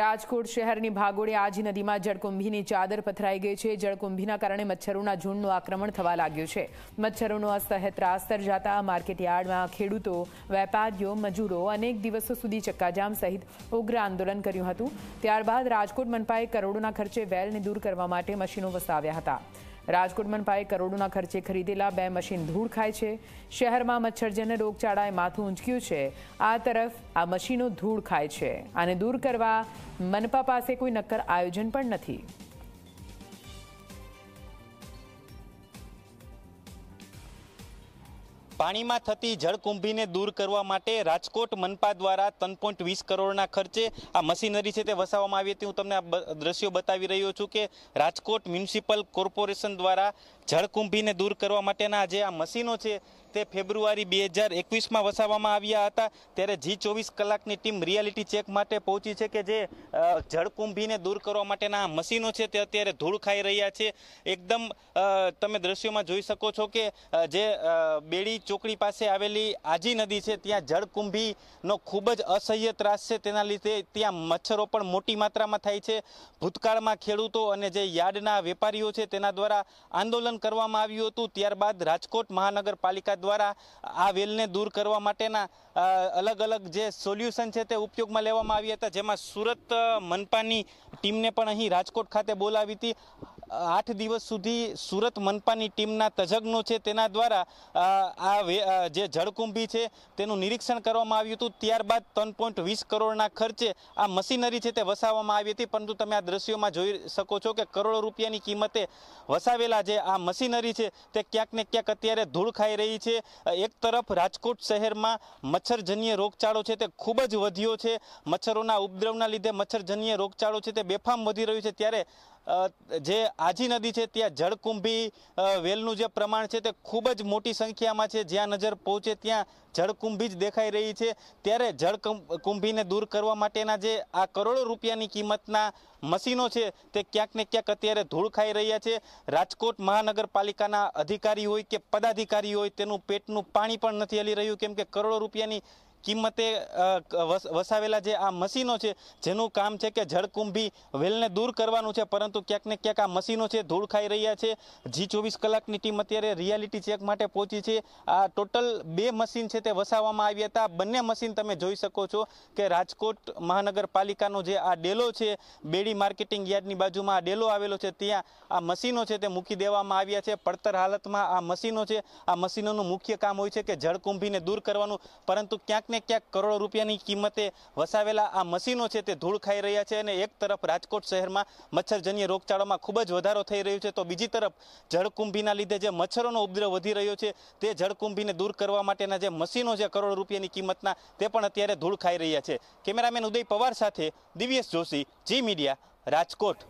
રાજકોટ શહેરની ભાગોળે આજી નદીમાં જળકુંભીની ચાદર પથરાઈ ગઈ છે જળકુંભીના કારણે મચ્છરોના ઝૂંડનું આક્રમણ થવા લાગ્યું છે મચ્છરોનો અસ્તહેત રાસ્તર જતા માર્કેટયાર્ડમાં ખેડૂતો વેપારીઓ મજૂરો અનેક દિવસો સુધી ચક્કાજામ સહિત ઉગ્ર આંદોલન કર્યું હતું ત્યારબાદ રાજકોટ મનપાએ કરોડોના ખર્ચે વેલને દૂર કરવા માટે મશીનો વસાવ્યા હતા રાજકોટ મનપાએ કરોડોના ખર્ચે ખરીદેલા બે મશીન ધૂળ ખાય છે શહેરમાં મચ્છરજન્ય રોગચાળાએ માથું ઊંચક્યું છે આ તરફ આ મશીનો ધૂળ ખાય છે આને દૂર કરવા મનપા પાસે કોઈ નક્કર આયોજન પણ નથી પાણીમાં થતી જળકુંભીને દૂર કરવા માટે રાજકોટ મનપા દ્વારા ત્રણ પોઈન્ટ વીસ કરોડના ખર્ચે આ મશીનરી છે તે વસાવવામાં આવી હતી હું તમને આ દ્રશ્યો બતાવી રહ્યો છું કે રાજકોટ મ્યુનિસિપલ કોર્પોરેશન દ્વારા જળકુંભીને દૂર કરવા માટેના જે આ મશીનો છે તે ફેબ્રુઆરી બે હજાર એકવીસમાં વસાવવામાં આવ્યા હતા ત્યારે જી ચોવીસ કલાકની ટીમ રિયાલિટી ચેક માટે પહોંચી છે કે જે જળકુંભીને દૂર કરવા માટેના આ મશીનો છે તે અત્યારે ધૂળ ખાઈ રહ્યા છે એકદમ તમે દ્રશ્યોમાં જોઈ શકો છો કે જે બેડી ચોકડી પાસે આવેલી આજી નદી છે ત્યાં જળકુંભીનો ખૂબ જ અસહ્ય ત્રાસ છે તેના લીધે ત્યાં મચ્છરો પણ મોટી માત્રામાં થાય છે ભૂતકાળમાં ખેડૂતો અને જે યાર્ડના વેપારીઓ છે તેના દ્વારા આંદોલન કરવામાં આવ્યું હતું ત્યારબાદ રાજકોટ મહાનગરપાલિકા દ્વારા આ વેલને દૂર કરવા માટેના અલગ અલગ જે સોલ્યુશન છે તે ઉપયોગમાં લેવામાં આવ્યા હતા જેમાં સુરત મનપાની ટીમને પણ અહીં રાજકોટ ખાતે બોલાવી હતી આઠ દિવસ સુધી સુરત મનપાની ટીમના તજજ્ઞો છે તેના દ્વારા આ જે જળકુંભી છે તેનું નિરીક્ષણ કરવામાં આવ્યું હતું ત્યારબાદ ત્રણ પોઈન્ટ વીસ કરોડના ખર્ચે આ મશીનરી છે તે વસાવવામાં આવી હતી પરંતુ તમે આ દ્રશ્યોમાં જોઈ શકો છો કે કરોડો રૂપિયાની કિંમતે વસાવેલા જે આ મશીનરી છે તે ક્યાંક ને ક્યાંક અત્યારે ધૂળ ખાઈ રહી છે એક તરફ રાજકોટ શહેરમાં મચ્છરજન્ય રોગચાળો છે તે ખૂબ જ વધ્યો છે મચ્છરોના ઉપદ્રવના લીધે મચ્છરજન્ય રોગચાળો છે તે બેફામ વધી રહ્યું છે ત્યારે જે આજી નદી છે ત્યાં જળકુંભી વેલનું જે પ્રમાણ છે તે ખૂબ જ મોટી સંખ્યામાં છે જ્યાં નજર પહોંચે ત્યાં જળકુંભી જ દેખાઈ રહી છે ત્યારે જળકુંભીને દૂર કરવા માટેના જે આ કરોડો રૂપિયાની કિંમતના મશીનો છે તે ક્યાંક ને ક્યાંક અત્યારે ધૂળ ખાઈ રહ્યા છે રાજકોટ મહાનગરપાલિકાના અધિકારી હોય કે પદાધિકારી હોય તેનું પેટનું પાણી પણ નથી હલી રહ્યું કેમ કે કરોડો રૂપિયાની કિંમતે વસાવેલા જે આ મશીનો છે જેનું કામ છે કે જળકુંભી વેલને દૂર કરવાનું છે પરંતુ ક્યાંક ને ક્યાંક આ મશીનો છે ધૂળ ખાઈ રહ્યા છે જી ચોવીસ કલાકની ટીમ અત્યારે રિયાલિટી ચેક માટે પહોંચી છે આ ટોટલ બે મશીન છે તે વસાવવામાં આવ્યા હતા બંને મશીન તમે જોઈ શકો છો કે રાજકોટ મહાનગરપાલિકાનો જે આ ડેલો છે બેડી માર્કેટિંગ યાર્ડની બાજુમાં આ ડેલો આવેલો છે ત્યાં આ મશીનો છે તે મૂકી દેવામાં આવ્યા છે પડતર હાલતમાં આ મશીનો છે આ મશીનોનું મુખ્ય કામ હોય છે કે જળકુંભીને દૂર કરવાનું પરંતુ ક્યાંક ક્યાંક ને ક્યાંક કરોડો રૂપિયાની કિંમતે વસાવેલા આ મશીનો છે તે ધૂળ ખાઈ રહ્યા છે અને એક તરફ રાજકોટ શહેરમાં મચ્છરજન્ય રોગચાળામાં ખૂબ જ વધારો થઈ રહ્યો છે તો બીજી તરફ જળકુંભીના લીધે જે મચ્છરોનો ઉપદ્રવ વધી રહ્યો છે તે જળકુંભીને દૂર કરવા માટેના જે મશીનો છે કરોડો રૂપિયાની કિંમતના તે પણ અત્યારે ધૂળ ખાઈ રહ્યા છે કેમેરામેન ઉદય પવાર સાથે દિવ્યેશ જોશી જી મીડિયા રાજકોટ